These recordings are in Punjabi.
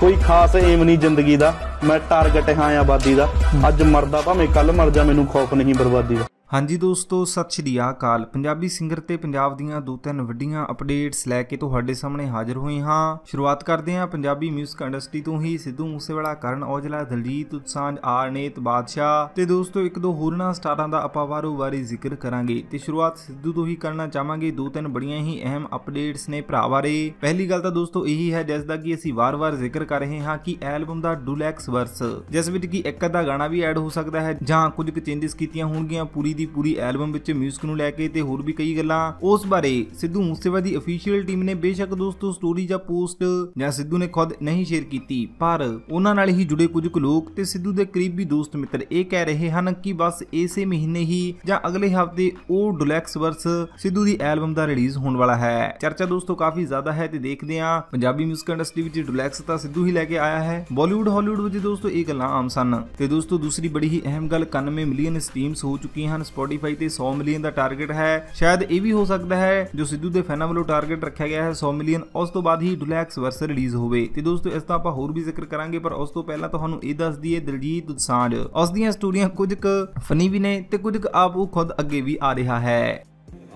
ਕੋਈ ਖਾਸ ਏਮ ਨਹੀਂ ਜ਼ਿੰਦਗੀ ਦਾ ਮੈਂ ਟਾਰਗੇਟ ਹਾਂ ਆਬਾਦੀ ਦਾ ਅੱਜ ਮਰਦਾ ਭਾਵੇਂ ਕੱਲ ਮਰ ਜਾ ਮੈਨੂੰ ਖੌਫ ਨਹੀਂ ਬਰਬਾਦੀ ਦਾ ਹਾਂਜੀ ਦੋਸਤੋ ਸਤਿ ਸ਼੍ਰੀ ਅਕਾਲ ਪੰਜਾਬੀ ਸਿੰਗਰ ਤੇ ਪੰਜਾਬ ਦੀਆਂ ਦੋ ਤਿੰਨ ਵੱਡੀਆਂ ਅਪਡੇਟਸ ਲੈ ਕੇ ਤੁਹਾਡੇ ਸਾਹਮਣੇ ਹਾਜ਼ਰ ਹੋਈ ਹਾਂ ਸ਼ੁਰੂਆਤ ਕਰਦੇ ਹਾਂ ਪੰਜਾਬੀ 뮤직 ਇੰਡਸਟਰੀ ਤੋਂ ਹੀ ਸਿੱਧੂ ਮੂਸੇਵਾਲਾ ਕਰਨ ਔਜਲਾ ਦਲਜੀਤ ਉਤਸਾਂਝ ਆਰਨੇਤ ਬਾਦਸ਼ਾਹ ਤੇ ਦੋਸਤੋ ਇੱਕ ਦੋ ਨਾ ਸਟਾਰਾਂ ਦਾ ਆਪਾਂ ਵਾਰੋ-ਵਾਰੀ ਜ਼ਿਕਰ ਕਰਾਂਗੇ ਤੇ ਸ਼ੁਰੂਆਤ ਸਿੱਧੂ ਤੋਂ ਹੀ ਕਰਨਾ ਚਾਹਾਂਗੇ ਦੋ ਤਿੰਨ ਬੜੀਆਂ ਹੀ ਅਹਿਮ ਅਪਡੇਟਸ ਨੇ ਭਰਾ ਬਾਰੇ ਪਹਿਲੀ ਗੱਲ ਤਾਂ ਦੋਸਤੋ ਇਹੀ ਹੈ ਜਿਸ ਦਾ ਕਿ ਅਸੀਂ ਵਾਰ-ਵਾਰ ਜ਼ਿਕਰ ਕਰ ਰਹੇ ਹਾਂ ਕਿ ਐਲਬਮ ਦਾ ਡੂਲੈਕਸ ਵਰਸ ਜਿਸ ਵਿੱਚ ਕਿ ਇੱਕ ਅੱਧਾ ਗਾਣਾ ਵੀ ਐਡ ਹੋ ਸਕਦਾ ਹੈ ਜਾਂ ਕੁਝ ਕੁ ਚੇਂਜਸ ਕੀਤੀਆਂ ਹੋਣਗੀਆਂ ਪੂਰੀ ਦੀ ਪੂਰੀ ਐਲਬਮ ਵਿੱਚ 뮤직 ਨੂੰ ਲੈ ਕੇ ਤੇ ਹੋਰ ਵੀ ਕਈ ਗੱਲਾਂ ਉਸ ਬਾਰੇ ਸਿੱਧੂ ਮੂਸੇਵਾਲਾ ਦੀ ਅਫੀਸ਼ੀਅਲ ਟੀਮ ਨੇ ਬੇਸ਼ੱਕ ਦੋਸਤੋ ਸਟੋਰੀ ਜਾਂ ਪੋਸਟ ਜਾਂ ਸਿੱਧੂ ਨੇ ਖੁਦ ਨਹੀਂ ਸ਼ੇਅਰ ਕੀਤੀ ਪਰ ਉਹਨਾਂ ਨਾਲ ਹੀ ਜੁੜੇ ਕੁਝ ਕੁ ਲੋਕ ਤੇ ਸਿੱਧੂ ਦੇ ਕਰੀਬੀ ਦੋਸਤ ਮਿੱਤਰ ਇਹ ਕਹਿ ਰਹੇ ਹਨ ਕਿ ਬਸ ਇਸੇ ਮਹੀਨੇ ਹੀ ਜਾਂ ਅਗਲੇ ਹਫ਼ਤੇ ਉਹ ਡੁਲੈਕਸ ਵਰਸ ਸਿੱਧੂ ਦੀ ਐਲਬਮ ਦਾ ਰਿਲੀਜ਼ ਹੋਣ ਵਾਲਾ ਹੈ ਚਰਚਾ ਦੋਸਤੋ ਕਾਫੀ ਜ਼ਿਆਦਾ ਹੈ ਤੇ ਦੇਖਦੇ ਹਾਂ ਪੰਜਾਬੀ 뮤직 ਇੰਡਸਟਰੀ ਵਿੱਚ ਡੁਲੈਕਸ ਤਾਂ ਸਿੱਧੂ ਹੀ ਲੈ ਕੇ ਆਇਆ ਹੈ ਬਾਲੀਵੁੱਡ ਹਾਲੀਵੁੱਡ ਵਿੱਚ ਦੋਸਤੋ ਇਹ ਗੱਲਾਂ ਆਮ ਸਨ ਤੇ ਦੋਸਤੋ ਦੂਸਰੀ ਬੜੀ ਹੀ ਅਹਿਮ ਗੱਲ 91 ਮਿਲੀਅਨ ਸਟ੍ਰੀਮਸ ਹੋ ਚੁੱਕੀਆਂ ਹਨ Spotify ਤੇ 100 ਮਿਲੀਅਨ ਦਾ ਟਾਰਗੇਟ ਹੈ ਸ਼ਾਇਦ ਇਹ ਵੀ ਹੋ ਸਕਦਾ ਹੈ ਜੋ ਸਿੱਧੂ ਦੇ ਫੈਨਾਂ ਵੱਲੋਂ ਟਾਰਗੇਟ ਰੱਖਿਆ ਗਿਆ ਹੈ 100 ਮਿਲੀਅਨ ਉਸ ਤੋਂ ਬਾਅਦ ਹੀ ਡੁਲੈਕਸ ਵਰਸ ਰਿਲੀਜ਼ ਹੋਵੇ ਤੇ ਦੋਸਤੋ ਇਸ ਦਾ ਆਪਾਂ ਹੋਰ ਵੀ ਜ਼ਿਕਰ ਕਰਾਂਗੇ ਪਰ ਉਸ ਤੋਂ ਪਹਿਲਾਂ ਤੁਹਾਨੂੰ ਇਹ ਦੱਸ ਦਈਏ ਦਿਲਜੀਤ ਦੁਸਾਂਝ ਉਸ ਦੀਆਂ ਸਟੋਰੀਆਂ ਕੁਝ ਕੁ ਫਨੀ ਵੀ ਨੇ ਤੇ ਕੁਝ ਕੁ ਆਪ ਉਹ ਖੁਦ ਅੱਗੇ ਵੀ ਆ ਰਿਹਾ ਹੈ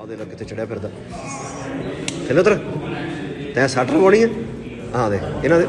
ਆਦੇ ਲੱਗ ਕਿਤੇ ਚੜਿਆ ਫਿਰਦਾ ਥੱਲੇ ਤਰ ਤੈਂ ਸੱਟ ਲਵਾਉਣੀ ਹੈ ਆਹ ਦੇ ਇਹਨਾਂ ਦੇ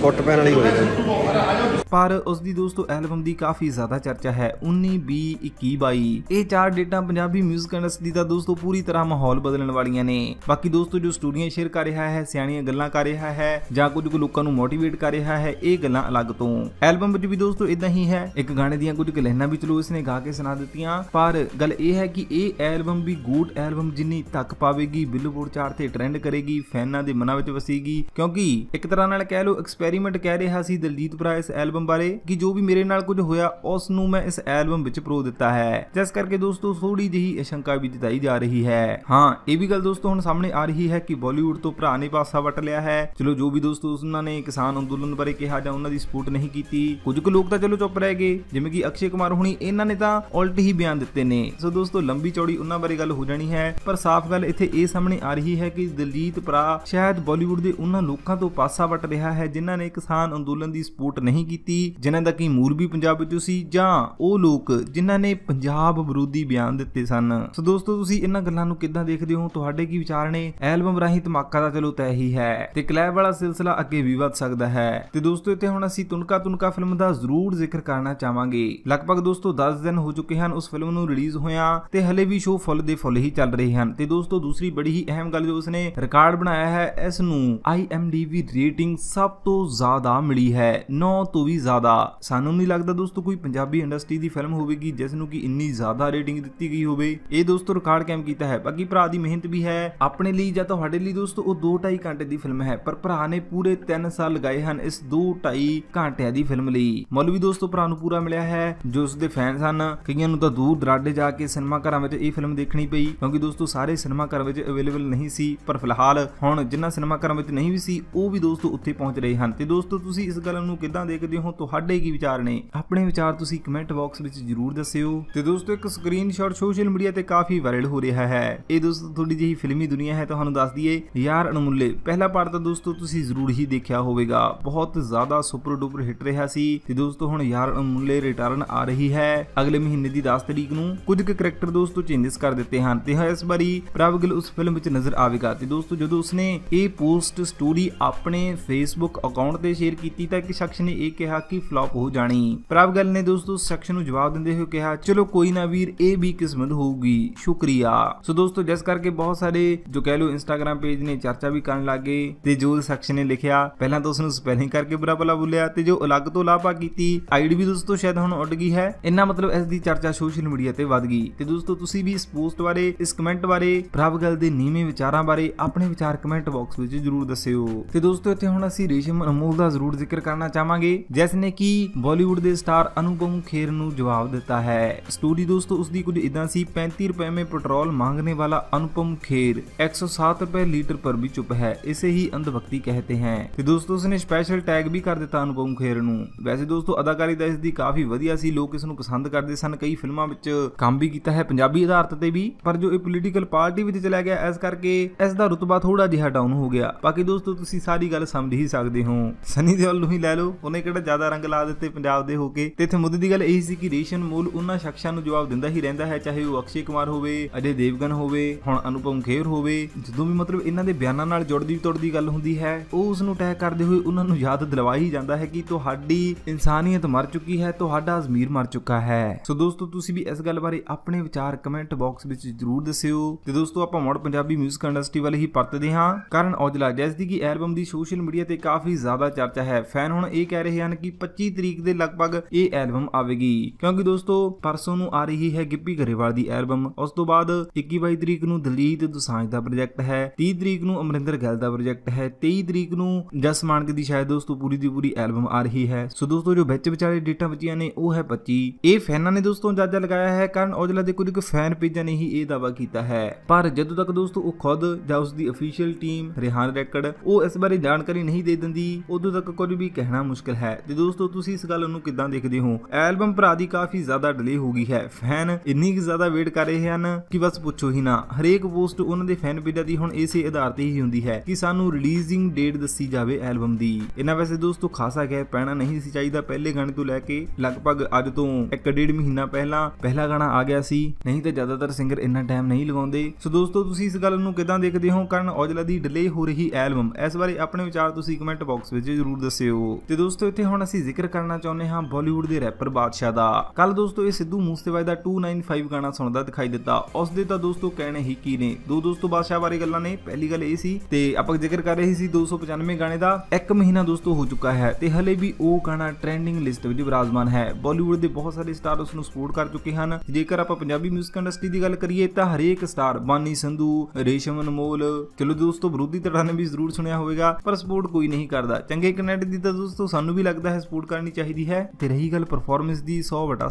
ਫੁੱਟ ਪੈਣ ਵਾਲੀ ਹੋਈ ਪਰ ਉਸ ਦੀ ਦੋਸਤੋ ਐਲਬਮ ਦੀ ਕਾਫੀ ਜ਼ਿਆਦਾ ਚਰਚਾ ਹੈ 19 20 21 22 ਇਹ ਚਾਰ ਡੇਟਾਂ ਪੰਜਾਬੀ 뮤직 ਇੰਡਸਟਰੀ ਦਾ ਦੋਸਤੋ ਪੂਰੀ ਤਰ੍ਹਾਂ ਮਾਹੌਲ ਬਦਲਣ ਵਾਲੀਆਂ ਨੇ ਬਾਕੀ ਦੋਸਤੋ ਜੋ ਸਟੂਡੀਓ ਸ਼ੇਅਰ ਕਰ ਰਿਹਾ ਹੈ ਸਿਆਣੀਆਂ ਗੱਲਾਂ ਕਰ ਰਿਹਾ ਹੈ ਜਾਂ ਕੁਝ ਕੁ ਲੋਕਾਂ ਨੂੰ ਮੋਟੀਵੇਟ ਕਰ ਰਿਹਾ ਹੈ ਇਹ ਗੱਲਾਂ ਅਲੱਗ ਤੋਂ ਐਲਬਮ ਵਿੱਚ ਵੀ ਦੋਸਤੋ ਇਦਾਂ ਹੀ ਹੈ ਇੱਕ ਗਾਣੇ ਦੀਆਂ ਕੁਝ ਕੁ ਵੀ ਚਲੋ ਇਸ ਨੇ ਗਾ ਕੇ ਸੁਣਾ ਦਿੱਤੀਆਂ ਪਰ ਗੱਲ ਇਹ ਹੈ ਕਿ ਇਹ ਐਲਬਮ ਵੀ ਗੁੱਡ ਐਲਬਮ ਜਿੰਨੀ ਤੱਕ ਪਾਵੇਗੀ ਬਿਲਬੋਰਡ ਚਾਰਟ ਤੇ ਟ੍ਰੈਂਡ ਕਰੇਗੀ ਫੈਨਾਂ ਦੇ ਮਨਾਂ ਵਿੱਚ ਵਸੇਗੀ ਕਿਉਂਕਿ ਸੀ ਇੱਕ ਤਰ੍ਹਾਂ ਨਾਲ ਕਹਿ ਲਓ ਐਕਸਪੈਰੀਮੈਂਟ ਕਹਿ ਰਿਹਾ ਸੀ ਦਲਜੀਤ ਭਰਾ ਇਸ ਐਲਬਮ ਬਾਰੇ ਕਿ ਜੋ ਵੀ ਮੇਰੇ ਨਾਲ ਕੁਝ ਹੋਇਆ ਉਸ ਨੂੰ ਮੈਂ ਇਸ ਐਲਬਮ ਵਿੱਚ ਪ੍ਰੋ ਦਿੱਤਾ ਹੈ ਜਿਸ ਕਰਕੇ ਦੋਸਤੋ ਥੋੜੀ ਜਿਹੀ ਅਸ਼ੰਕਾ ਵੀ ਦਿਤਾਈ ਜਾ ਰਹੀ ਹੈ ਹਾਂ ਇਹ ਵੀ ਗੱਲ ਦੋਸਤੋ ਹੁਣ ਸਾਹਮਣੇ ਆ ਰਹੀ ਹੈ ਕਿ ਬਾਲੀਵੁੱਡ ਤੋਂ ਭਰਾ ਨੇ ਪਾਸਾ ਵਟ ਲਿਆ ਹੈ ਚਲੋ ਜੋ ਵੀ ਦੋਸਤੋ ਉਸਨਾਂ ਨੇ ਕਿਸਾਨ ਅੰਦੋਲਨ ਬਾਰੇ ਕਿਹਾ ਜਾਂ ਉਹਨਾਂ ਦੀ ਸਪੋਰਟ ਨਹੀਂ ਕੀਤੀ ਕੁਝ ਕੁ ਲੋਕ ਤਾਂ ਚਲੋ ਚੁੱਪ ਰਹਿ ਗਏ ਜਿਵੇਂ ਕਿ ਅਕਸ਼ੇ ਕੁਮਾਰ ਹੁਣੀ ਇਹਨਾਂ ਨੇ ਤਾਂ ਉਲਟ ਹੀ ਬਿਆਨ ਦਿੱਤੇ ਨੇ ਸੋ ਦੋਸਤੋ ਲੰਬੀ ਚੌੜੀ ਉਹਨਾਂ ਬਾਰੇ ਗੱਲ ਹੋ ਜਾਣੀ ਹੈ ਪਰ ਸਾਫ਼ ਗੱਲ ਇੱਥੇ ਇਹ ਸਾਹਮਣੇ ਆ ਰਹੀ ਹੈ ਕਿ ਦਲਜੀਤ ਭਰਾ ਸ਼ਾਇਦ ਬਾਲੀਵੁੱਡ ਦੇ ਉਹਨਾਂ ਲੋਕਾਂ ਸਿੱਖਾਂ ਤੋਂ ਪਾਸਾ ਵਟ ਰਿਹਾ ਹੈ ਜਿਨ੍ਹਾਂ ਨੇ ਕਿਸਾਨ ਅੰਦੋਲਨ ਦੀ ਸਪੋਰਟ ਨਹੀਂ ਕੀਤੀ ਜਿਨ੍ਹਾਂ ਦਾ ਕੀ ਮੂਲ ਵੀ ਪੰਜਾਬ ਵਿੱਚ ਸੀ ਜਾਂ ਉਹ ਲੋਕ ਜਿਨ੍ਹਾਂ ਨੇ ਪੰਜਾਬ ਵਿਰੋਧੀ ਬਿਆਨ ਦਿੱਤੇ ਸਨ ਸੋ ਦੋਸਤੋ ਤੁਸੀਂ ਇਹਨਾਂ ਗੱਲਾਂ ਨੂੰ ਕਿੱਦਾਂ ਦੇਖਦੇ ਹੋ ਤੁਹਾਡੇ ਕੀ ਵਿਚਾਰ ਨੇ ਐਲਬਮ ਰਾਹੀਂ ਧਮਾਕਾ ਦਾ ਚਲੋ ਤੈ ਹੀ ਹੈ ਤੇ ਕਲੈਬ ਵਾਲਾ ਸਿਲਸਿਲਾ ਅੱਗੇ ਵੀ ਵਧ ਸਕਦਾ ਹੈ ਤੇ ਦੋਸਤੋ ਇੱਥੇ ਹੁਣ ਅਸੀਂ ਤੁਨਕਾ ਤੁਨਕਾ ਫਿਲਮ ਦਾ ਜ਼ਰੂਰ ਜ਼ਿਕਰ ਕਰਨਾ ਚਾਹਾਂਗੇ ਲਗਭਗ ਦੋਸਤੋ 10 ਦਿਨ ਹੋ ਚੁੱਕੇ ਹਨ ਉਸ ਫਿਲਮ ਨੂੰ ਰਿਲੀਜ਼ ਹੋਇਆ ਤੇ ਹਲੇ ਵੀ ਸ਼ੋਅ ਫੁੱਲ ਦੇ ਫੁੱਲ ਹੀ ਚੱਲ ਰਹੇ ਹਨ ਤੇ ਦੋਸਤੋ ਦੂਸਰੀ ਬੜੀ ਹੀ ਅਹਿਮ ਗੱਲ ਜੋ ਉਸਨੇ ਰਿਕਾਰਡ ਬਣਾਇਆ ਹੈ ਇਸ ਨੂੰ IMDb ਦੀ ਵੀ ਰੇਟਿੰਗ ਸਭ ਤੋਂ ਜ਼ਿਆਦਾ ਮਿਲੀ ਹੈ 9 ਤੋਂ ਵੀ ਜ਼ਿਆਦਾ ਸਾਨੂੰ ਨਹੀਂ ਲੱਗਦਾ ਦੋਸਤੋ ਕੋਈ ਪੰਜਾਬੀ ਇੰਡਸਟਰੀ ਦੀ ਫਿਲਮ ਹੋਵੇਗੀ ਜਿਸ ਨੂੰ ਕਿ ਇੰਨੀ ਜ਼ਿਆਦਾ ਰੇਟਿੰਗ ਦਿੱਤੀ ਗਈ ਹੋਵੇ ਇਹ ਦੋਸਤੋ ਰਿਕਾਰਡ ਕੈਮ ਕੀਤਾ ਹੈ ਬਾਕੀ ਭਰਾ ਦੀ ਮਿਹਨਤ ਵੀ ਹੈ ਆਪਣੇ ਲਈ ਜਾਂ ਤੁਹਾਡੇ ਲਈ ਦੋਸਤੋ ਉਹ 2.5 ਘੰਟੇ ਦੀ ਫਿਲਮ ਹੈ ਪਰ ਭਰਾ ਨੇ ਪੂਰੇ 3 ਸਾਲ ਲਗਾਏ ਹਨ ਇਸ 2.5 ਘੰਟਿਆਂ ਦੀ ਫਿਲਮ ਲਈ ਮੁੱਲ ਵੀ ਦੋਸਤੋ ਭਰਾ ਨੂੰ ਪੂਰਾ ਮਿਲਿਆ ਹੈ ਜੋ ਉਸ ਦੇ ਫੈਨਸ ਹਨ ਕਈਆਂ ਨੂੰ ਤਾਂ ਦੂਰ ਦਰਾਡੇ ਜਾ ਕੇ ਸਿਨੇਮਾ ਘਰਾਂ ਵਿੱਚ ਇਹ ਫਿਲਮ ਦੇਖਣੀ ਪਈ ਕਿਉਂਕਿ ਦੋਸਤੋ ਸਾਰੇ ਸਿਨੇਮਾ ਘਰਾਂ ਵਿੱਚ ਅਵੇਲੇਬਲ ਨਹੀਂ ਸੀ ਪਰ ਫਿਲਹਾਲ ਹੁਣ ਜਿਨ੍ਹਾਂ ਸਿਨੇਮਾ ਘਰਾਂ ਵਿੱਚ ਨਹੀਂ ਵੀ ਸੀ ਉਹ ਵੀ ਦੋਸਤੋ ਉੱਥੇ ਪਹੁੰਚ ਰਹੇ ਹਨ ਤੇ ਦੋਸਤੋ ਤੁਸੀਂ ਇਸ ਗੱਲ ਨੂੰ ਕਿੱਦਾਂ ਦੇਖਦੇ ਹੋ ਤੁਹਾਡੇ ਕੀ ਵਿਚਾਰ ਨੇ ਆਪਣੇ ਵਿਚਾਰ ਤੁਸੀਂ ਕਮੈਂਟ ਬਾਕਸ ਵਿੱਚ ਜਰੂਰ ਦੱਸਿਓ ਤੇ ਦੋਸਤੋ ਇੱਕ ਸਕਰੀਨਸ਼ਾਟ ਸੋਸ਼ਲ ਮੀਡੀਆ ਤੇ ਕਾਫੀ ਵਾਇਰਲ ਹੋ ਰਿਹਾ ਹੈ ਇਹ ਦੋਸਤੋ ਥੋੜੀ ਜਿਹੀ ਫਿਲਮੀ ਦੁਨੀਆ ਹੈ ਤੁਹਾਨੂੰ ਦੱਸ ਦਈਏ ਯਾਰ ਅਣਮੁੱਲੇ ਪਹਿਲਾ ਪਾਰਟ ਤਾਂ ਦੋਸਤੋ ਤੁਸੀਂ ਜ਼ਰੂਰ ਹੀ ਦੇਖਿਆ ਹੋਵੇਗਾ ਬਹੁਤ ਜ਼ਿਆਦਾ ਸੁਪਰ ਡੂਪਰ ਹਿੱਟ ਰਿਹਾ ਸੀ ਤੇ ਦੋਸਤੋ ਹੁਣ ਯਾਰ ਅਣਮੁੱਲੇ ਰਿਟਰਨ ਆ ਰਹੀ ਹੈ ਅਗਲੇ ਮਹੀਨੇ ਦੀ 10 ਤਰੀਕ ਨੂੰ ਕੁਝ ਕੁ ਕੈਰੈਕਟਰ ਦੋਸਤੋ ਚੇਂਜਸ ਕਰ ਦਿੱਤੇ ਹਨ ਤੇ ਹਾਂ ਇਸ ਵਾਰੀ ਪ੍ਰਭਗਿਲ ਉਸ ਫਿਲਮ ਵਿੱਚ ਨਜ਼ਰ ਆਵੇਗਾ ਤੇ ਦੋਸਤੋ ਜਦੋਂ ਉਸਨੇ ਇਹ ਪੋਸਟ ਸਟੋਰੀ ਆਪਣੇ ਫੇਸਬੁੱਕ ਅਕਾਊਂਟ ਤੇ ਸ਼ੇਅਰ ਕੀਤੀ ਤਾਂ ਕਿ ਸ਼ਖਸ ਨੇ ਇਹ ਕਿਹਾ ਕਿ ਫਲॉप ਹੋ ਜਾਣੀ ਪ੍ਰਭ ਗੱਲ ਨੇ ਦੋਸਤੋ ਸ਼ਖਸ ਨੂੰ ਜਵਾਬ ਦਿੰਦੇ ਹੋਏ ਕਿਹਾ ਚਲੋ ਕੋਈ ਨਾ ਵੀਰ ਇਹ ਵੀ ਕਿਸਮਤ ਹੋਊਗੀ ਸ਼ੁਕਰੀਆ ਸੋ ਦੋਸਤੋ ਜਿਸ ਕਰਕੇ ਬਹੁਤ ਸਾਰੇ ਜੋ ਕਹਿ ਲੋ ਇੰਸਟਾਗ੍ਰam ਪੇਜ ਨੇ ਚਰਚਾ ਵੀ ਕਰਨ ਲੱਗੇ ਤੇ ਜੋ ਸ਼ਖਸ ਨੇ ਲਿਖਿਆ ਪਹਿਲਾਂ ਤਾਂ ਉਸ ਨੂੰ ਸਪੈਲਿੰਗ ਕਰਕੇ ਬੁਰਾ ਭਲਾ ਬੁਲਿਆ ਤੇ ਜੋ ਅਲੱਗ ਤੋਂ ਲਾਪਾ ਕੀਤੀ ਆਈਡੀ ਵੀ ਦੋਸਤੋ ਸ਼ਾਇਦ ਹੁਣ ਉੱਡ ਗਈ ਹੈ ਇੰਨਾ ਮਤਲਬ ਇਸ ਦੀ ਚਰਚਾ ਸੋਸ਼ਲ ਮੀਡੀਆ ਤੇ ਵੱਧ ਗਈ ਤੇ ਦੋਸਤੋ ਤੁਸੀਂ ਵੀ ਇਸ ਪੋਸਟ ਬਾਰੇ ਇਸ ਕਮੈਂਟ ਬਾਰੇ ਪ੍ਰਭ ਗੱਲ ਦੇ ਨੀਵੇਂ ਵਿਚਾਰਾਂ ਬਾਰੇ ਆਪਣੇ ਵਿਚਾਰ ਕਮੈਂਟ ਬਾਕਸ ਵਿੱਚ ਜ਼ਰੂਰ ਦੱਸਿਓ ਤੇ ਦੋਸਤੋ ਇੱਥੇ ਹੁਣ ਅਸੀਂ ਰੇਸ਼ਮ ਅਨਮੋਲ ਦਾ ਜ਼ਰੂਰ ਜ਼ਿਕਰ ਕਰਨਾ ਚਾਹਾਂਗੇ ਜਿਸ ਨੇ ਕਿ ਬਾਲੀਵੁੱਡ ਦੇ ਸਟਾਰ ਅਨੁਪਮ ਖੇਰ ਨੂੰ ਜਵਾਬ ਦਿੱਤਾ ਹੈ ਸਟੋਰੀ ਦੋਸਤੋ ਉਸ ਦੀ ਕੁਝ ਇਦਾਂ ਸੀ 35 ਰੁਪਏ ਮੇ ਪੈਟਰੋਲ ਮੰਗਨੇ ਵਾਲਾ ਅਨੁਪਮ ਖੇਰ 107 ਰੁਪਏ ਲੀਟਰ ਪਰ ਵੀ ਚੁੱਪ ਹੈ ਇਸੇ ਹੀ ਅੰਧਵਕਤੀ ਕਹਤੇ ਹੈ ਤੇ ਦੋਸਤੋ ਉਸਨੇ ਸਪੈਸ਼ਲ ਟੈਗ ਵੀ ਕਰ ਦਿੱਤਾ ਅਨੁਪਮ ਖੇਰ ਨੂੰ ਵੈਸੇ ਦੋਸਤੋ ਅਦਾਕਾਰੀ ਦਾ ਇਸ ਦੀ ਕਾਫੀ ਵਧੀਆ ਸੀ ਲੋਕ ਇਸ ਨੂੰ ਪਸੰਦ ਕਰਦੇ ਸਨ ਕਈ ਫਿਲਮਾਂ ਵਿੱਚ ਕੰਮ ਵੀ ਕੀਤਾ ਹੈ ਪੰਜਾਬੀ ਆਧਾਰਤ ਤੇ ਵੀ ਪਰ ਜੋ ਇਹ ਪੋਲੀਟੀਕਲ ਪਾਰਟੀ ਵਿੱਚ ਚਲਾ ਗਿਆ ਇਸ ਕਰਕੇ ਇਸ ਦਾ ਰੁਤਬਾ ਥੋੜਾ ਜਿਹਾ ਡਾਊਨ ਹੋ ਗਿਆ ਬਾਕੀ ਦੋਸਤੋ ਤੁਸੀਂ ਤੁਸੀਂ ਸਾਰੀ ਗੱਲ ਸਮਝ ਹੀ ਸਕਦੇ ਹੋ ਸਨੀ ਦਿਓਲ ਨੂੰ ਹੀ ਲੈ ਲਓ ਉਹਨੇ ਕਿਹੜਾ ਜ਼ਿਆਦਾ ਰੰਗ ਲਾ ਦਿੱਤੇ ਪੰਜਾਬ ਦੇ ਹੋ ਕੇ ਤੇ ਇੱਥੇ ਮੁੱਦੇ ਦੀ ਗੱਲ ਇਹ ਸੀ ਕਿ ਰੇਸ਼ਨ ਮੂਲ ਉਹਨਾਂ ਸ਼ਖਸਾਂ ਨੂੰ ਜਵਾਬ ਦਿੰਦਾ ਹੀ ਰਹਿੰਦਾ ਹੈ ਚਾਹੇ ਉਹ ਅਕਸ਼ੇ ਕੁਮਾਰ ਹੋਵੇ ਅਜੇ ਦੇਵਗਨ ਹੋਵੇ ਹੁਣ ਅਨੁਪਮ ਖੇਰ ਹੋਵੇ ਜਦੋਂ ਵੀ ਮਤਲਬ ਇਹਨਾਂ ਦੇ ਬਿਆਨਾਂ ਨਾਲ ਜੁੜਦੀ ਤੁਰਦੀ ਗੱਲ ਹੁੰਦੀ ਹੈ ਉਹ ਉਸ ਨੂੰ ਟੈਗ ਕਰਦੇ ਹੋਏ ਉਹਨਾਂ ਨੂੰ ਯਾਦ ਦਿਲਵਾ ਹੀ ਜਾਂਦਾ ਹੈ ਕਿ ਤੁਹਾਡੀ ਇਨਸਾਨੀਅਤ ਮਰ ਚੁੱਕੀ ਹੈ ਤੁਹਾਡਾ ਜ਼ਮੀਰ ਮਰ ਚੁੱਕਾ ਹੈ ਸੋ ਦੋਸਤੋ ਤੁਸੀਂ ਵੀ ਇਸ ਗੱਲ ਬਾਰੇ ਆਪਣੇ ਵਿਚਾਰ ਕਮੈਂਟ ਬਾਕਸ ਵਿੱਚ ਜ਼ਰੂਰ ਦੱਸਿਓ ਤੇ ਦੋਸਤੋ ਆਪਾਂ ਮੋੜ ਪੰਜਾਬੀ 뮤직 ਇੰਡਸਟਰੀ ਵਾਲੇ ਹੀ ਪਰਤਦੇ ਹਾਂ ਕਾਰਨ ਔਜਲਾ ਜੈਸ ਦੀ ਕੀ ਐਲਬਮ ਐਲਬਮ ਦੀ ਸੋਸ਼ਲ ਮੀਡੀਆ ਤੇ ਕਾਫੀ ਜ਼ਿਆਦਾ ਚਰਚਾ ਹੈ ਫੈਨ ਹੁਣ ਇਹ ਕਹਿ ਰਹੇ ਹਨ ਕਿ 25 ਤਰੀਕ ਦੇ ਲਗਭਗ ਇਹ ਐਲਬਮ ਆਵੇਗੀ ਕਿਉਂਕਿ ਦੋਸਤੋ ਪਰਸੋਂ ਨੂੰ ਆ ਰਹੀ ਹੈ ਗਿੱਪੀ ਗਰੇਵਾਲ ਦੀ ਐਲਬਮ ਉਸ ਤੋਂ ਬਾਅਦ 21 ਤਰੀਕ ਨੂੰ ਦਲੀਤ ਦੁਸਾਂਝ ਦਾ ਪ੍ਰੋਜੈਕਟ ਹੈ 30 ਤਰੀਕ ਨੂੰ ਅਮਰਿੰਦਰ ਗੱਲ ਦਾ ਪ੍ਰੋਜੈਕਟ ਹੈ 23 ਤਰੀਕ ਨੂੰ ਜਸ ਮਾਨਕ ਦੀ ਸ਼ਾਇਦ ਦੋਸਤੋ ਪੂਰੀ ਦੀ ਪੂਰੀ ਐਲਬਮ ਆ ਰਹੀ ਹੈ ਸੋ ਦੋਸਤੋ ਜੋ ਵਿੱਚ ਵਿਚਾਲੇ ਡੇਟਾ ਬਚੀਆਂ ਨੇ ਉਹ ਹੈ 25 ਇਹ ਫੈਨਾਂ ਨੇ ਦੋਸਤੋ ਅੰਦਾਜ਼ਾ ਲਗਾਇਆ ਹੈ ਕਰਨ ਔਜਲਾ ਦੇ ਕੁਝ ਕੁ ਫੈਨ ਪੇਜਾਂ ਨੇ ਹੀ ਇਹ ਦਾਵਾ ਕੀਤਾ ਹੈ ਪਰ ਜਦੋਂ ਤੱਕ ਦੋਸਤੋ ਉਹ ਖੁਦ ਜਾਂ ਉਸ ਦੀ ਅਫੀਸ਼ੀਅਲ ਟੀਮ ਰਿਹਾਨ ਰੈਕਡ ਉਹ ਇਸ ਇਸ ਬਾਰੇ ਜਾਣਕਾਰੀ ਨਹੀਂ ਦੇ ਦਿੰਦੀ ਉਦੋਂ ਤੱਕ ਕੁਝ ਵੀ ਕਹਿਣਾ ਮੁਸ਼ਕਲ ਹੈ ਤੇ ਦੋਸਤੋ ਤੁਸੀਂ ਇਸ ਗੱਲ ਨੂੰ ਕਿੱਦਾਂ ਦੇਖਦੇ ਹੋ ਐਲਬਮ ਭਰਾ ਦੀ ਕਾਫੀ ਜ਼ਿਆਦਾ ਡਿਲੇ ਹੋ ਗਈ ਹੈ ਫੈਨ ਇੰਨੀ ਕਿ ਜ਼ਿਆਦਾ ਵੇਟ ਕਰ ਰਹੇ ਹਨ ਕਿ ਬਸ ਪੁੱਛੋ ਹੀ ਨਾ ਹਰੇਕ ਪੋਸਟ ਉਹਨਾਂ ਦੇ ਫੈਨ ਪੇਜਾਂ ਦੀ ਹੁਣ ਇਸੇ ਆਧਾਰ ਤੇ ਹੀ ਹੁੰਦੀ ਹੈ ਕਿ ਸਾਨੂੰ ਰਿਲੀਜ਼ਿੰਗ ਡੇਟ ਦੱਸੀ ਜਾਵੇ ਐਲਬਮ ਦੀ ਇਹਨਾਂ ਵੈਸੇ ਦੋਸਤੋ ਖਾਸਾ ਗਿਆ ਪੈਣਾ ਨਹੀਂ ਸੀ ਚਾਹੀਦਾ ਪਹਿਲੇ ਗਾਣੇ ਤੋਂ ਲੈ ਕੇ ਲਗਭਗ ਅੱਜ ਤੋਂ 1.5 ਮਹੀਨਾ ਪਹਿਲਾਂ ਪਹਿਲਾ ਗਾਣਾ ਆ ਗਿਆ ਸੀ ਨਹੀਂ ਤਾਂ ਜ਼ਿਆਦਾਤਰ ਸਿੰਗਰ ਇੰਨਾ ਟਾਈਮ ਨਹੀਂ ਲਗਾਉਂਦੇ ਸੋ ਦੋਸਤੋ ਤੁਸੀਂ ਇਸ ਗੱਲ ਨੂੰ ਕਿਦਾਂ ਦੇਖਦੇ ਹੋ ਕਰਨ ਔਜਲਾ ਦੀ ਡਿਲੇ ਹੋ ਰਹੀ ਐਲਬਮ ਇਸ ਬਾਰੇ ਆਪਣੇ ਵਿਚਾਰ ਤੁਸੀਂ ਕਮੈਂਟ ਬਾਕਸ ਵਿੱਚ ਜ਼ਰੂਰ ਦੱਸਿਓ ਤੇ ਦੋਸਤੋ ਇੱਥੇ ਹੁਣ ਅਸੀਂ ਜ਼ਿਕਰ ਕਰਨਾ ਚਾਹੁੰਦੇ ਹਾਂ ਬਾਲੀਵੁੱਡ ਦੇ ਰੈਪਰ ਬਾਦਸ਼ਾਹ ਦਾ ਕੱਲ ਦੋਸਤੋ ਇਹ ਸਿੱਧੂ ਮੂਸੇਵਾਲੇ ਦਾ 295 ਗਾਣਾ ਸੁਣਦਾ ਦਿਖਾਈ ਦਿੱਤਾ ਉਸ ਦੇ ਤਾਂ ਦੋਸਤੋ ਕਹਿਣੇ ਹੀ ਕੀ ਨੇ ਦੋ ਦੋਸਤੋ ਬਾਦਸ਼ਾਹ ਬਾਰੇ ਗੱਲਾਂ ਨੇ ਪਹਿਲੀ ਗੱਲ ਇਹ ਸੀ ਤੇ ਆਪਾਂ ਜ਼ਿਕਰ ਕਰ ਰਹੇ ਸੀ 295 ਗਾਣੇ ਦਾ ਇੱਕ ਮਹੀਨਾ ਦੋਸਤੋ ਹੋ ਚੁੱਕਾ ਹੈ ਤੇ ਹਲੇ ਵੀ ਉਹ ਗਾਣਾ ਟ੍ਰੈਂਡਿੰਗ ਲਿਸਟ ਵਿੱਚ ਬਰਾਜ਼ਮਾਨ ਹੈ ਬਾਲੀਵੁੱਡ ਦੇ ਬਹੁਤ ਸਾਰੇ ਸਟਾਰ ਉਸ ਨੂੰ ਸਪੋਰਟ ਕਰ ਚੁੱਕੇ ਹਨ ਜੇਕਰ ਆਪਾਂ ਪੰਜਾਬੀ 뮤직 ਇੰਡਸਟਰੀ ਦੀ ਗੱਲ ਕਰੀਏ ਤਾਂ ਹਰੇਕ ਸਟਾਰ ਬਾਨੀ ਸੰਧੂ ਰੇਸ਼ਮ ਅਨਮੋਲ ਚਲੋ ਦੋਸਤੋ ਵਿਰੋਧੀ ਧੜਾ ਨੇ ਵੀ ਜ਼ਰੂਰ ਸੁਣਿਆ ਹੋਵੇ ਹੋਵੇਗਾ ਪਰ ਸਪੋਰਟ ਕੋਈ ਨਹੀਂ ਕਰਦਾ ਚੰਗੇ ਕੈਂਡੀਡੇਟ ਦੀ ਤਾਂ ਦੋਸਤੋ ਸਾਨੂੰ ਵੀ ਲੱਗਦਾ ਹੈ ਸਪੋਰਟ ਕਰਨੀ ਚਾਹੀਦੀ ਹੈ ਤੇ ਰਹੀ ਗੱਲ ਪਰਫਾਰਮੈਂਸ ਦੀ 100/100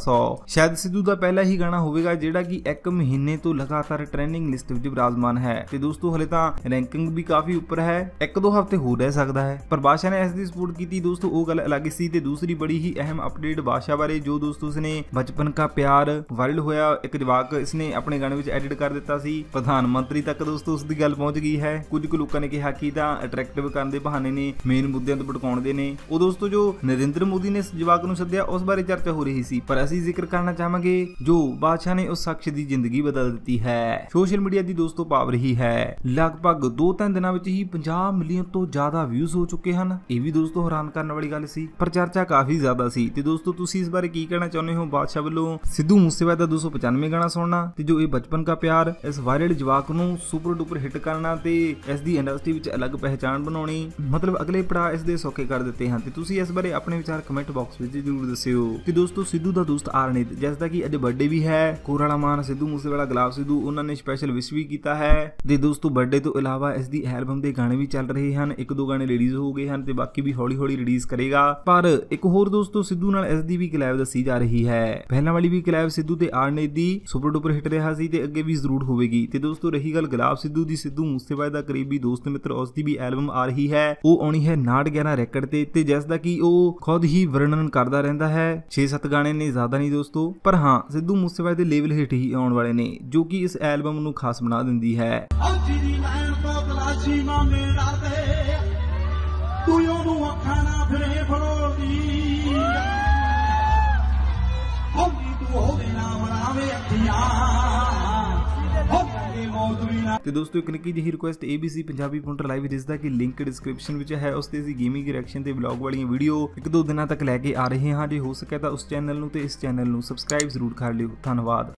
ਸ਼ਾਇਦ ਸਿੱਧੂ ਦਾ ਪਹਿਲਾ ਹੀ ਗਾਣਾ ਹੋਵੇਗਾ ਜਿਹੜਾ ਕਿ 1 ਮਹੀਨੇ ਤੋਂ ਲਗਾਤਾਰ ਟ੍ਰੈਂਡਿੰਗ ਲਿਸਟ ਵਿੱਚ ਬਰਾਜਮਾਨ ਹੈ ਤੇ ਦੋਸਤੋ ਹਲੇ ਤਾਂ ਰੈਂਕਿੰਗ ਵੀ ਕਾਫੀ ਉੱਪਰ ਹੈ 1-2 ਹਫ਼ਤੇ ਹੋਰ ਰਹਿ ਸਕਦਾ ਹੈ ਪਰ ਬਾਦਸ਼ਾਹ ਨੇ ਇਸ ਦੀ ਸਪੋਰਟ ਕੀਤੀ ਦੋਸਤੋ ਉਹ ਗੱਲ ਅਲੱਗ ਸੀ ਤੇ ਦੂਸਰੀ ਬੜੀ ਹੀ ਅਹਿਮ ਅਪਡੇਟ ਬਾਦਸ਼ਾਹ ਬਾਰੇ ਜੋ ਦੋਸਤੋ ਉਸਨੇ ਬਚਪਨ ਦਾ ਪਿਆਰ ਵਾਇਰਲ ਹੋਇਆ ਇੱਕ ਜਵਾਕ ਇਸਨੇ ਆਪਣੇ ਗਾਣੇ ਵਿੱਚ ਐਡਿਟ ਕਰ ਦਿੱਤਾ ਸੀ ਪ੍ਰਧਾਨ ਮੰਤਰੀ ਤੱਕ ਦੋਸਤੋ ਉਸ ਦੀ ਗੱਲ ਪਹੁੰਚ ਗਈ ਹੈ ਕੁਝ ਕੁ ਲੋਕਾਂ ਨੇ ਕਿਹਾ ਕਿ ਤਾਂ ਅਟਰੈਕ ਐਕਟਿਵ ਕਰਨ ਦੇ ਬਹਾਨੇ ਨੇ ਮੇਨ ਮੁੱਦਿਆਂ ਤੋਂ ਭਟਕਾਉਂਦੇ ਨੇ ਉਹ ਦੋਸਤੋ ਜੋ ਨਰਿੰਦਰ ਮੋਦੀ ਨੇ ਜਵਾਕ ਨੂੰ ਸੱਦਿਆ ਉਸ ਬਾਰੇ ਚਰਚਾ ਹੋ ਰਹੀ ਸੀ ਪਰ ਅਸੀਂ ਜ਼ਿਕਰ ਕਰਨਾ ਚਾਹਾਂਗੇ ਜੋ ਬਾਦਸ਼ਾਹ ਨੇ ਉਸ ਸ਼ਖਸ ਦੀ ਜ਼ਿੰਦਗੀ ਬਦਲ ਦਿੱਤੀ ਹੈ ਸੋਸ਼ਲ ਮੀਡੀਆ ਦੀ ਦੋਸਤੋ ਪਾਵ ਰਹੀ ਹੈ ਲਗਭਗ 2-3 ਦਿਨਾਂ ਵਿੱਚ ਹੀ 50 ਮਿਲੀਅਨ ਤੋਂ ਜ਼ਿਆਦਾ ਵਿਊਜ਼ ਹੋ ਚੁੱਕੇ ਹਨ ਇਹ ਵੀ ਦੋਸਤੋ ਹੈਰਾਨ ਕਰਨ ਵਾਲੀ ਗੱਲ ਸੀ ਪਰ ਚਰਚਾ ਕਾਫੀ ਜ਼ਿਆਦਾ ਸੀ ਤੇ ਦੋਸਤੋ ਤੁਸੀਂ ਇਸ ਬਾਰੇ ਕੀ ਕਹਿਣਾ ਚਾਹੁੰਦੇ ਹੋ ਬਾਦਸ਼ਾਹ ਵੱਲੋਂ ਸਿੱਧੂ ਮੂਸੇਵਾਲਾ ਦਾ 295 ਗਾਣਾ ਸੁਣਨਾ ਤੇ ਜੋ ਇਹ ਬਚਪਨ ਦਾ ਪਿਆਰ ਇਸ ਵਾਇਰਲ ਜਵਾਕ ਨੂੰ ਸੁਪਰ ਡੁਪਰ ਹਿੱਟ ਕਰਨਾ ਤੇ ਇਸ ਦੀ ਇੰਡਸਟਰੀ ਵਿੱਚ ਅਲੱਗ ਪਹਿਚਾਣ ਬਣਾਉਣੀ ਮਤਲਬ ਅਗਲੇ ਪੜਾ ਇਸ ਦੇ ਸੌਕੇ ਕਰ ਦਿੱਤੇ ਹਨ ਤੇ ਤੁਸੀਂ ਇਸ ਬਾਰੇ ਆਪਣੇ ਵਿਚਾਰ ਕਮੈਂਟ ਬਾਕਸ ਵਿੱਚ ਜ਼ਰੂਰ ਦੱਸਿਓ ਤੇ ਦੋਸਤੋ ਸਿੱਧੂ ਦਾ ਦੋਸਤ ਆਰਨਿਤ ਜਿਸ ਦਾ ਕਿ ਅੱਜ ਬਰਥਡੇ ਵੀ ਹੈ ਕੋਰਾਲਾ ਮਾਨ ਸਿੱਧੂ ਮੂਸੇਵਾਲਾ ਗਲਾਬ ਸਿੱਧੂ ਉਹਨਾਂ ਨੇ ਸਪੈਸ਼ਲ ਵਿਸ਼ ਵੀ ਕੀਤਾ ਹੈ ਤੇ ਦੋਸਤੋ ਬਰਥਡੇ ਤੋਂ ਇਲਾਵਾ ਇਸ ਦੀ ਐਲਬਮ ਦੇ ਗਾਣੇ ਵੀ ਚੱਲ ਰਹੇ ਹਨ ਇੱਕ ਦੋ ਗਾਣੇ ਰਿਲੀਜ਼ ਹੋ ਗਏ ਹਨ ਤੇ ਬਾਕੀ ਵੀ ਹੌਲੀ-ਹੌਲੀ ਰਿਲੀਜ਼ ਕਰੇਗਾ ਪਰ ਇੱਕ ਹੋਰ ਦੋਸਤੋ ਸਿੱਧੂ ਨਾਲ ਇਸ ਦੀ ਵੀ ਕਲੈਬ ਦੱਸੀ ਜਾ ਰਹੀ ਹੈ ਪਹਿਲਾਂ ਵਾਲੀ ਵੀ ਕਲੈਬ ਸਿੱਧੂ ਤੇ ਆਰਨਿਤ ਦੀ ਸੁਪਰ ਡੂਪਰ ਹਿੱਟ ਰਿਹਾ ਸੀ ਤੇ ਅੱਗੇ ਵੀ ਜ਼ਰੂਰ ਹੋਵੇਗੀ ਤੇ ਦੋਸਤੋ ਰਹੀ ਗੱਲ ਗਲਾਬ ਸਿੱਧੂ ਦੀ ਸਿੱਧੂ ਮੂਸੇਵਾਲੇ ਦਾ ਕਰੀਬੀ ਦੋਸਤ ਮਿੱਤਰ ਉਸ ਦੀ ਵੀ ਐਲਬਮ ਪ੍ਰੋਬਲਮ ਆ ਰਹੀ ਹੈ ਉਹ ਆਉਣੀ ਹੈ 911 ਰੈਕਡ ਤੇ ਤੇ ਜਿਸ ਦਾ ਕਿ ਉਹ ਖੁਦ ਹੀ ਵਰਣਨ ਕਰਦਾ ਰਹਿੰਦਾ ਹੈ 6-7 ਗਾਣੇ ਨੇ ਜ਼ਿਆਦਾ ਨਹੀਂ ਦੋਸਤੋ ਪਰ ਹਾਂ ਸਿੱਧੂ ਮੂਸੇਵਾਲੇ ਦੇ ਲੇਵਲ ਹਿੱਟ ਹੀ ਆਉਣ ਵਾਲੇ ਨੇ ਜੋ ਕਿ ਇਸ ਐਲਬਮ ਨੂੰ ਖਾਸ ਬਣਾ ਦਿੰਦੀ ਹੈ ਤੂੰ ਉਹਨੂੰ ਅੱਖਾਂ ਨਾਲ ਫਰੇ ਤੂੰ ਹੋਵੇ ਨਾ ਬਣਾਵੇ ਅੱਖੀਆਂ ਤੇ ਦੋਸਤੋ ਇੱਕ ਨਿੱਕੀ ਜਿਹੀ ਰਿਕੁਐਸਟ ABC ਪੰਜਾਬੀ ਪੁੰਟਰ ਲਾਈਵ ਜਿਸ ਦਾ ਕਿ ਲਿੰਕ ਡਿਸਕ੍ਰਿਪਸ਼ਨ ਵਿੱਚ ਹੈ ਉਸ ਤੇ ਅਸੀਂ ਗੇਮਿੰਗ ਰਿਐਕਸ਼ਨ ਤੇ ਵਲੌਗ ਵਾਲੀਆਂ ਵੀਡੀਓ ਇੱਕ ਦੋ ਦਿਨਾਂ ਤੱਕ ਲੈ ਕੇ ਆ ਰਹੇ ਹਾਂ ਜੇ ਹੋ ਸਕੇ ਤਾਂ ਉਸ ਚੈਨਲ ਨੂੰ ਤੇ ਇਸ ਚੈਨਲ ਨੂੰ ਸਬਸਕ੍ਰਾਈਬ ਜ਼ਰੂਰ ਕਰ ਲਿਓ ਧੰਨਵਾਦ